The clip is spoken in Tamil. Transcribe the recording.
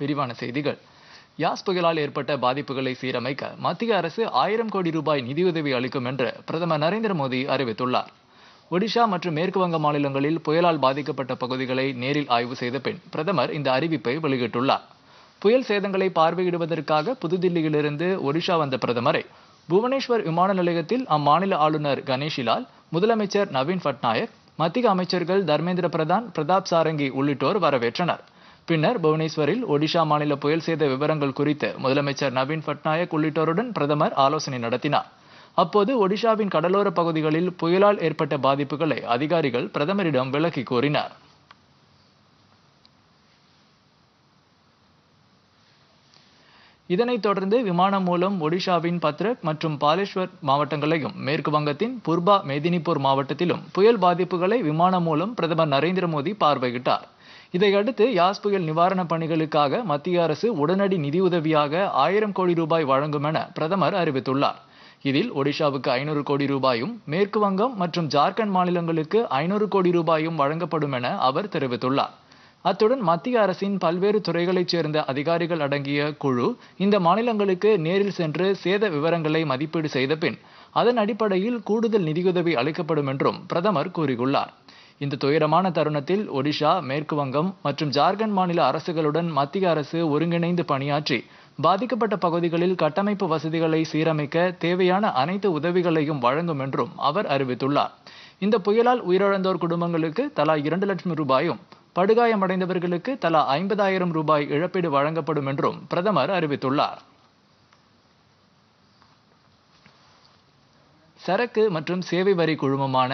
விரிவான செய்திகள் யாஸ் புயலால் ஏற்பட்ட பாதிப்புகளை சீரமைக்க மத்திய அரசு ஆயிரம் கோடி ரூபாய் நிதியுதவி அளிக்கும் என்று பிரதமர் நரேந்திர மோடி அறிவித்துள்ளார் ஒடிஷா மற்றும் மேற்குவங்க மாநிலங்களில் புயலால் பாதிக்கப்பட்ட பகுதிகளை நேரில் ஆய்வு செய்த பின் பிரதமர் இந்த அறிவிப்பை வெளியிட்டுள்ளார் புயல் சேதங்களை பார்வையிடுவதற்காக புதுதில்லியிலிருந்து ஒடிஷா வந்த பிரதமரை புவனேஸ்வர் விமான நிலையத்தில் அம்மாநில ஆளுநர் கணேஷிலால் முதலமைச்சர் நவீன் பட்நாயக் மத்திய அமைச்சர்கள் தர்மேந்திர பிரதான் பிரதாப் சாரங்கி உள்ளிட்டோர் வரவேற்றனர் பின்னர் புவனேஸ்வரில் ஒடிஷா மாநில புயல் சேத விவரங்கள் குறித்து முதலமைச்சர் நவீன் பட்நாயக் உள்ளிட்டோருடன் பிரதமர் ஆலோசனை நடத்தினார் அப்போது ஒடிஷாவின் கடலோர பகுதிகளில் புயலால் ஏற்பட்ட பாதிப்புகளை அதிகாரிகள் பிரதமரிடம் விலக்கி கோரினர் இதனைத் தொடர்ந்து விமானம் மூலம் ஒடிஷாவின் பத்ரக் மற்றும் பாலேஸ்வர் மாவட்டங்களையும் மேற்கு வங்கத்தின் புர்பா மேதினிப்பூர் மாவட்டத்திலும் புயல் பாதிப்புகளை விமானம் மூலம் பிரதமர் நரேந்திர மோடி பார்வையிட்டார் இதையடுத்து யாஸ் புயல் நிவாரணப் பணிகளுக்காக மத்திய அரசு உடனடி நிதியுதவியாக ஆயிரம் கோடி ரூபாய் வழங்கும் என பிரதமர் அறிவித்துள்ளார் இதில் ஒடிஷாவுக்கு ஐநூறு கோடி ரூபாயும் மேற்கு வங்கம் மற்றும் ஜார்க்கண்ட் மாநிலங்களுக்கு ஐநூறு கோடி ரூபாயும் வழங்கப்படும் என அவர் தெரிவித்துள்ளார் அத்துடன் மத்திய அரசின் பல்வேறு துறைகளைச் சேர்ந்த அதிகாரிகள் அடங்கிய குழு இந்த மாநிலங்களுக்கு நேரில் சென்று சேத விவரங்களை மதிப்பீடு செய்த பின் அதன் அடிப்படையில் கூடுதல் நிதியுதவி அளிக்கப்படும் என்றும் பிரதமர் கூறியுள்ளார் இந்த துயரமான தருணத்தில் ஒடிஷா மேற்கு வங்கம் மற்றும் ஜார்க்கண்ட் மாநில அரசுகளுடன் மத்திய அரசு ஒருங்கிணைந்து பணியாற்றி பாதிக்கப்பட்ட பகுதிகளில் கட்டமைப்பு வசதிகளை சீரமைக்க தேவையான அனைத்து உதவிகளையும் வழங்கும் என்றும் அவர் அறிவித்துள்ளார் இந்த புயலால் உயிரிழந்தோர் குடும்பங்களுக்கு தலா இரண்டு லட்சம் ரூபாயும் படுகாயமடைந்தவர்களுக்கு தலா ஐம்பதாயிரம் ரூபாய் இழப்பீடு வழங்கப்படும் என்றும் பிரதமர் அறிவித்துள்ளார் சரக்கு மற்றும் சேவை வரி குழுமமான